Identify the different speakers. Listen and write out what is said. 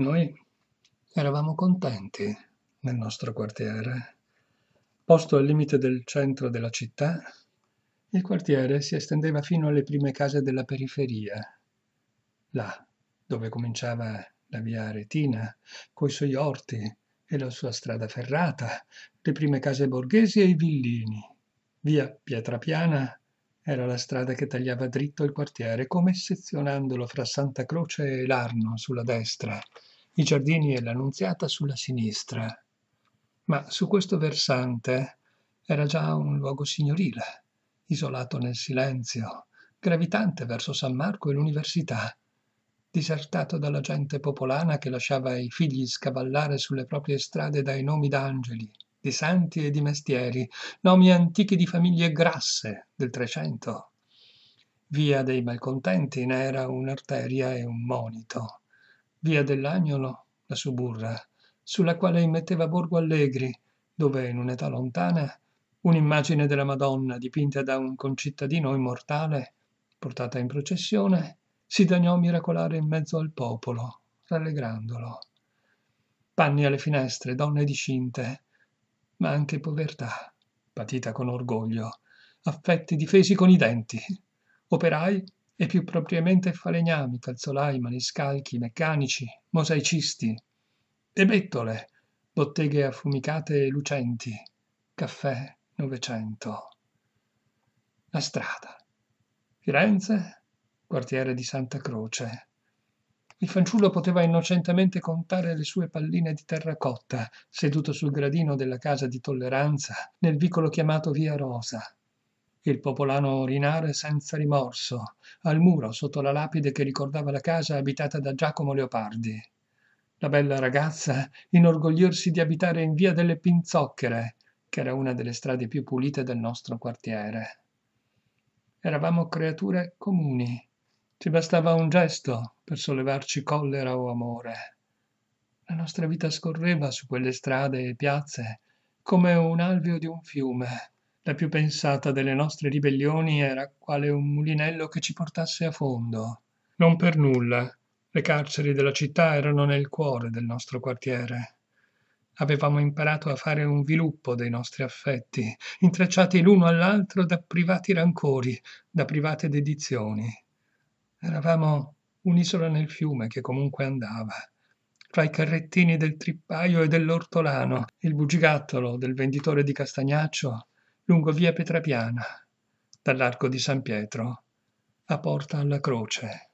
Speaker 1: Noi eravamo contenti nel nostro quartiere. Posto al limite del centro della città, il quartiere si estendeva fino alle prime case della periferia, là dove cominciava la via Aretina, coi suoi orti e la sua strada ferrata, le prime case borghesi e i villini. Via Pietrapiana era la strada che tagliava dritto il quartiere, come sezionandolo fra Santa Croce e Larno sulla destra, i giardini e l'Annunziata sulla sinistra, ma su questo versante era già un luogo signorile, isolato nel silenzio, gravitante verso San Marco e l'università, disertato dalla gente popolana che lasciava i figli scavallare sulle proprie strade dai nomi d'angeli, di santi e di mestieri, nomi antichi di famiglie grasse del Trecento. Via dei malcontenti ne era un'arteria e un monito via dell'Agnolo, la suburra, sulla quale immetteva Borgo Allegri, dove, in un'età lontana, un'immagine della Madonna dipinta da un concittadino immortale, portata in processione, si dagnò miracolare in mezzo al popolo, rallegrandolo. Panni alle finestre, donne discinte, ma anche povertà, patita con orgoglio, affetti difesi con i denti, operai e più propriamente falegnami, calzolai, maniscalchi, meccanici, mosaicisti, e bettole, botteghe affumicate e lucenti, caffè Novecento. La strada. Firenze, quartiere di Santa Croce. Il fanciullo poteva innocentemente contare le sue palline di terracotta, seduto sul gradino della casa di tolleranza, nel vicolo chiamato Via Rosa, il popolano orinare senza rimorso al muro sotto la lapide che ricordava la casa abitata da Giacomo Leopardi. La bella ragazza inorgoglirsi di abitare in via delle Pinzocchere, che era una delle strade più pulite del nostro quartiere. Eravamo creature comuni. Ci bastava un gesto per sollevarci collera o amore. La nostra vita scorreva su quelle strade e piazze come un alveo di un fiume la più pensata delle nostre ribellioni era quale un mulinello che ci portasse a fondo. Non per nulla. Le carceri della città erano nel cuore del nostro quartiere. Avevamo imparato a fare un viluppo dei nostri affetti, intrecciati l'uno all'altro da privati rancori, da private dedizioni. Eravamo un'isola nel fiume che comunque andava fra i carrettini del trippaio e dell'ortolano, il bugigattolo del venditore di castagnaccio lungo via Petrapiana, dall'Arco di San Pietro, a Porta alla Croce.